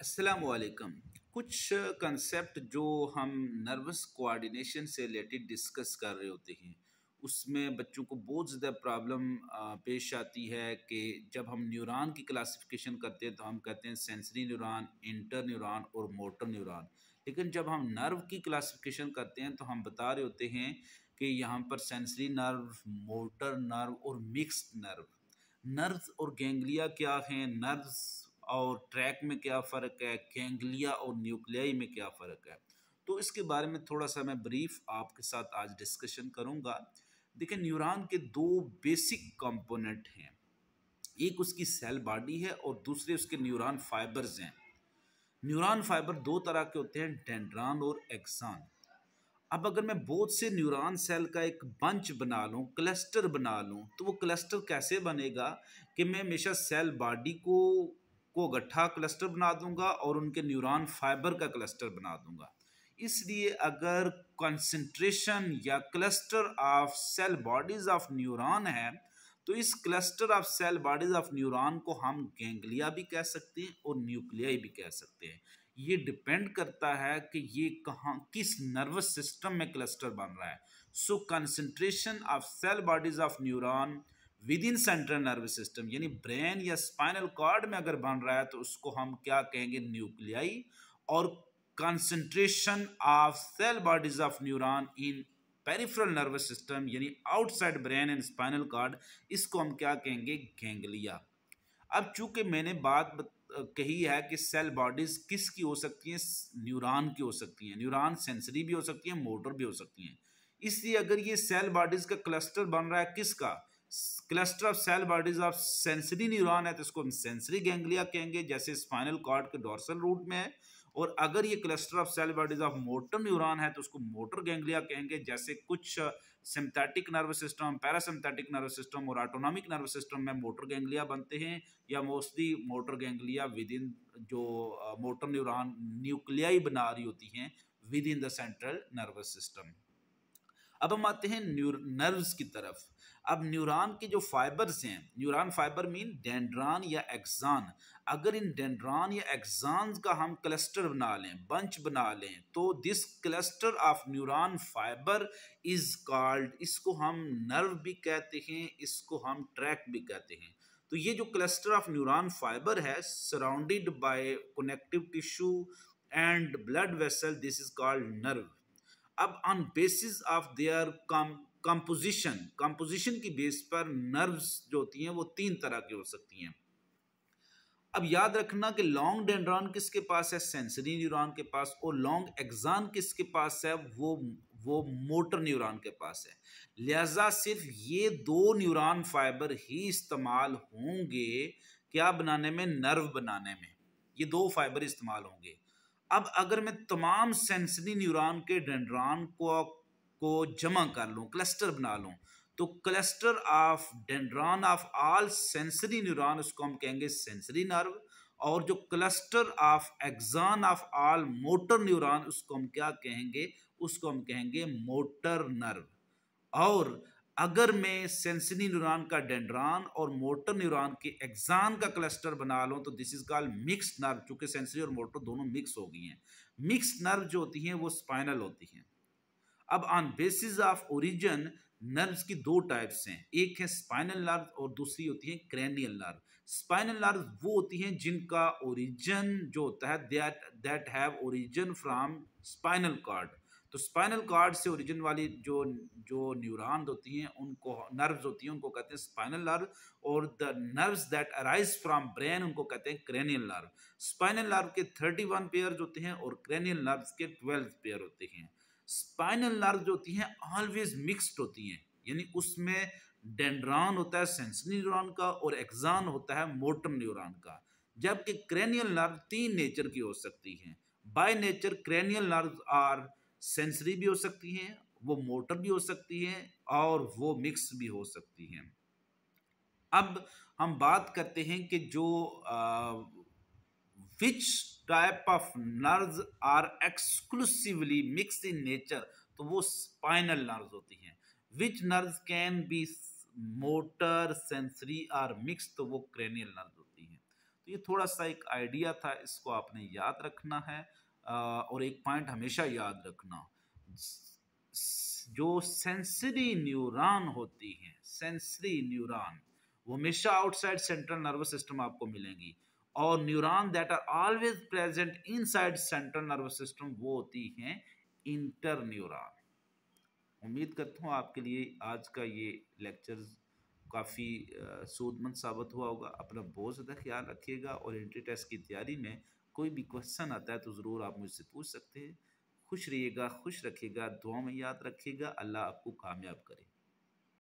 असलकम कुछ कंसेप्ट जो हम नर्वस कोऑर्डिनेशन से रिलेटेड डिस्कस कर रहे होते हैं उसमें बच्चों को बहुत ज़्यादा प्रॉब्लम पेश आती है कि जब हम न्यूरॉन की क्लासिफिकेशन करते हैं तो हम कहते हैं सेंसरी न्यूरॉन इंटर न्यूरॉन और मोटर न्यूरॉन लेकिन जब हम नर्व की क्लासिफिकेशन करते हैं तो हम बता रहे होते हैं कि यहाँ पर सेंसरी नर्व मोटर नर्व और मिक्स्ड नर्व नर्व्स और गेंगलिया क्या हैं नर्व्स और ट्रैक में क्या फ़र्क है कैंगलिया और न्यूक्लियाई में क्या फ़र्क है तो इसके बारे में थोड़ा सा मैं ब्रीफ आपके साथ आज डिस्कशन करूँगा देखिए न्यूरॉन के दो बेसिक कंपोनेंट हैं एक उसकी सेल बॉडी है और दूसरे उसके न्यूरॉन फाइबर्स हैं न्यूरॉन फाइबर दो तरह के होते हैं डेंड्रॉन और एक्सान अब अगर मैं बहुत से न्यूरॉन सेल का एक बंच बना लूँ क्लस्टर बना लूँ तो वो क्लस्टर कैसे बनेगा कि मैं हमेशा सेल बॉडी को को गट्ठा क्लस्टर बना दूंगा और उनके न्यूरॉन फाइबर का क्लस्टर बना दूंगा इसलिए अगर कंसंट्रेशन या cluster of cell bodies of neuron है तो इस cluster of cell bodies of neuron को हम गेंगलिया भी कह सकते हैं और न्यूक्लियाई भी कह सकते हैं ये डिपेंड करता है कि ये कहाँ किस नर्वस सिस्टम में क्लस्टर बन रहा है so concentration of cell bodies of neuron within central nervous system यानी ब्रेन या स्पाइनल कॉर्ड में अगर बन रहा है तो उसको हम क्या कहेंगे न्यूक्लियाई और concentration of cell bodies of neuron in peripheral nervous system यानी outside brain and spinal cord इसको हम क्या कहेंगे गेंगलिया अब चूंकि मैंने बात कही है कि सेल बॉडीज किसकी हो सकती हैं न्यूरॉन की हो सकती हैं न्यूरॉन सेंसरी भी हो सकती हैं मोटर भी हो सकती हैं इसलिए अगर ये सेल बॉडीज का क्लस्टर बन रहा है किसका cluster of cell bodies of sensory neuron है तो इसको हम सेंसरी गैंगलिया कहेंगे जैसे स्पाइनल कॉर्ड के डॉर्सल रूट में है और अगर ये cluster of cell bodies of motor neuron है तो उसको मोटर गैंगलिया कहेंगे जैसे कुछ sympathetic nervous system parasympathetic nervous system और ऑटोनॉमिक नर्वस सिस्टम में मोटर गैंगलिया बनते हैं या mostly motor ganglia within जो मोटर न्यूरॉन न्यूक्लियाई बना रही होती हैं within the central nervous system अब हम आते हैं नर्व्स की तरफ अब न्यूरॉन के जो फाइबर्स हैं न्यूरॉन फाइबर मीन डेंड्रॉन या एक्सॉन अगर इन डेंड्रॉन या एक्सॉन्स का हम क्लस्टर बना लें बंच बना लें तो this cluster of neuron fibre is called इसको हम नर्व भी कहते हैं इसको हम ट्रैक भी कहते हैं तो ये जो क्लस्टर ऑफ न्यूरॉन फाइबर है surrounded by connective tissue and blood vessel this is called nerve अब on basis of their come composition composition की बेस पर नर्व्स जो होती हैं वो तीन तरह की हो सकती हैं अब याद रखना कि लॉन्ग डेंड्रॉन किसके पास है सेंसरी न्यूरॉन के पास और लॉन्ग एग्जान किसके पास है वो वो मोटर न्यूरॉन के पास है लिहाजा सिर्फ ये दो न्यूरॉन फाइबर ही इस्तेमाल होंगे क्या बनाने में नर्व बनाने में ये दो फाइबर इस्तेमाल होंगे अब अगर मैं तमाम सेंसरी न्यूरॉन के डेंड्रॉन को को जमा कर लूँ क्लस्टर बना लूँ तो cluster of dendron of all sensory neuron उसको हम कहेंगे सेंसरी नर्व और जो cluster of axon of all motor neuron उसको हम क्या कहेंगे उसको हम कहेंगे मोटर नर्व और अगर मैं सेंसनी न्यूरॉन का डेंड्रान और मोटर न्यूरॉन के एग्जान का क्लस्टर बना लूँ तो this is call mix nerve चूँकि सेंसरी और मोटर दोनों मिक्स हो गई हैं मिक्स नर्व जो होती हैं वो स्पाइनल होती हैं अब on basis of origin nerves की दो टाइप्स हैं एक है स्पाइनल नर्व और दूसरी होती है क्रैनियल नर्व स्पाइनल नर्व वो होती हैं जिनका ओरिजन जो होता है that that have origin from spinal cord तो स्पाइनल कार्ड से ओरिजिन वाली जो जो न्यूरान होती हैं उनको नर्व्स होती हैं उनको कहते हैं स्पाइनल नर्व और the nerves that arise from brain उनको कहते हैं क्रेनियल नर्व स्पाइनल नर्व के थर्टी वन पेयर होते हैं और क्रेनियल नर्व्स के ट्वेल्व पेयर होते हैं स्पाइनल नर्व जो होती हैं ऑलवेज मिक्सड होती हैं यानी उसमें डेंड्रॉन होता है सेंसरी न्यूरॉन का और एक्जान होता है मोटर न्यूरॉन का जबकि क्रेनियल नर्व तीन नेचर की हो सकती हैं by nature cranial nerve are sensory भी हो सकती हैं वो मोटर भी हो सकती हैं और वो मिक्स भी हो सकती हैं अब हम बात करते हैं कि जो which type of nerve are exclusively mix in nature तो वो स्पाइनल नर्व होती हैं which nerve can be motor sensory or mix तो वो क्रेनियल नर्व होती हैं तो ये थोड़ा सा एक आइडिया था इसको आपने याद रखना है और एक पॉइंट हमेशा याद रखना जो सेंसरी न्यूरॉन होती हैं सेंसरी न्यूरॉन वो हमेशा आउटसाइड सेंट्रल नर्वस सिस्टम आपको मिलेंगी और neuron that are always present inside central nervous system वो होती हैं इंटर न्यूरॉन उम्मीद करता हूँ आपके लिए आज का ये लेक्चर काफ़ी सूदमंद साबित हुआ होगा अपना बहुत ज़्यादा ख्याल रखिएगा और एंट्री टेस्ट की तैयारी में कोई भी क्वेश्चन आता है तो ज़रूर आप मुझसे पूछ सकते हैं खुश रहिएगा खुश रखिएगा दुआ में याद रखिएगा अल्लाह आपको कामयाब करे